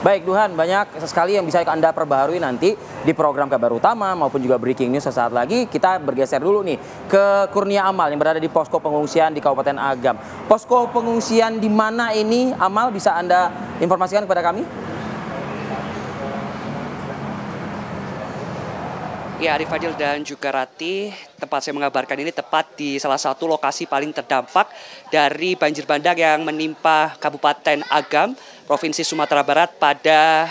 Baik Duhan, banyak sekali yang bisa Anda perbaharui nanti di program kabar utama maupun juga breaking news sesaat lagi. Kita bergeser dulu nih ke Kurnia Amal yang berada di posko pengungsian di Kabupaten Agam. Posko pengungsian di mana ini Amal bisa Anda informasikan kepada kami? Ya, Arif Fadil dan juga Rati, tempat saya mengabarkan ini tepat di salah satu lokasi paling terdampak dari banjir bandang yang menimpa Kabupaten Agam, Provinsi Sumatera Barat pada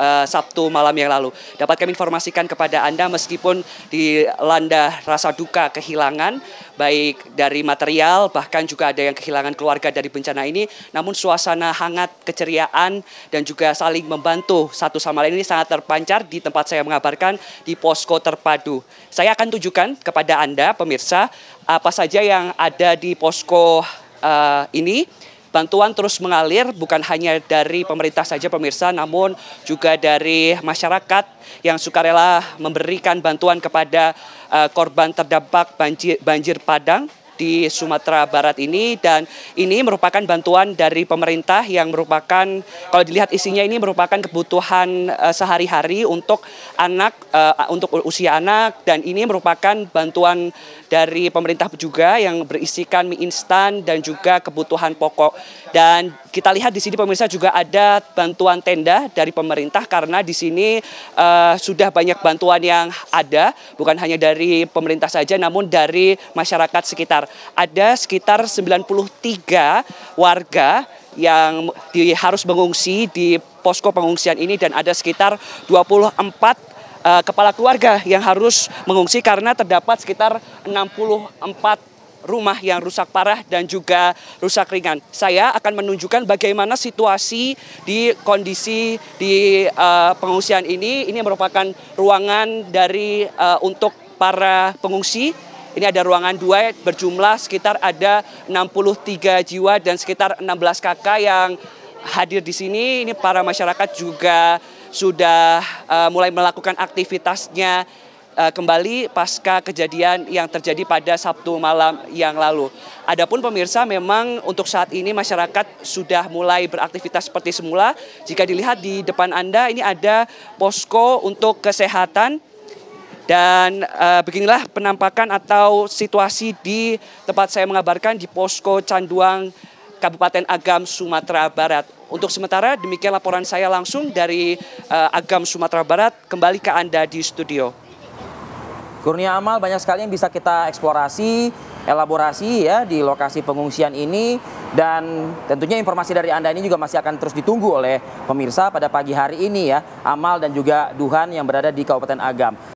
uh, Sabtu malam yang lalu. Dapat kami informasikan kepada Anda meskipun dilanda rasa duka kehilangan baik dari material bahkan juga ada yang kehilangan keluarga dari bencana ini namun suasana hangat keceriaan dan juga saling membantu satu sama lain ini sangat terpancar di tempat saya mengabarkan di posko terpadu. Saya akan tunjukkan kepada Anda pemirsa apa saja yang ada di posko uh, ini bantuan terus mengalir bukan hanya dari pemerintah saja pemirsa namun juga dari masyarakat yang sukarela memberikan bantuan kepada eh, korban terdampak banjir, banjir Padang di Sumatera Barat ini dan ini merupakan bantuan dari pemerintah yang merupakan kalau dilihat isinya ini merupakan kebutuhan uh, sehari-hari untuk anak uh, untuk usia anak dan ini merupakan bantuan dari pemerintah juga yang berisikan mie instan dan juga kebutuhan pokok. Dan kita lihat di sini pemirsa juga ada bantuan tenda dari pemerintah karena di sini uh, sudah banyak bantuan yang ada bukan hanya dari pemerintah saja namun dari masyarakat sekitar. Ada sekitar 93 warga yang di, harus mengungsi di posko pengungsian ini dan ada sekitar 24 uh, eh, kepala keluarga yang harus mengungsi karena terdapat sekitar 64 rumah yang rusak parah dan juga rusak ringan. Saya akan menunjukkan bagaimana situasi di kondisi di uh, pengungsian ini. Ini merupakan ruangan dari uh, untuk para pengungsi ini ada ruangan dua berjumlah sekitar ada 63 jiwa dan sekitar 16 kakak yang hadir di sini. Ini para masyarakat juga sudah uh, mulai melakukan aktivitasnya uh, kembali pasca kejadian yang terjadi pada Sabtu malam yang lalu. Adapun pemirsa memang untuk saat ini masyarakat sudah mulai beraktivitas seperti semula. Jika dilihat di depan Anda ini ada posko untuk kesehatan dan uh, beginilah penampakan atau situasi di tempat saya mengabarkan di posko Canduang Kabupaten Agam Sumatera Barat. Untuk sementara demikian laporan saya langsung dari uh, Agam Sumatera Barat kembali ke Anda di studio. Kurnia Amal banyak sekali yang bisa kita eksplorasi, elaborasi ya di lokasi pengungsian ini dan tentunya informasi dari Anda ini juga masih akan terus ditunggu oleh pemirsa pada pagi hari ini ya, Amal dan juga Duhan yang berada di Kabupaten Agam.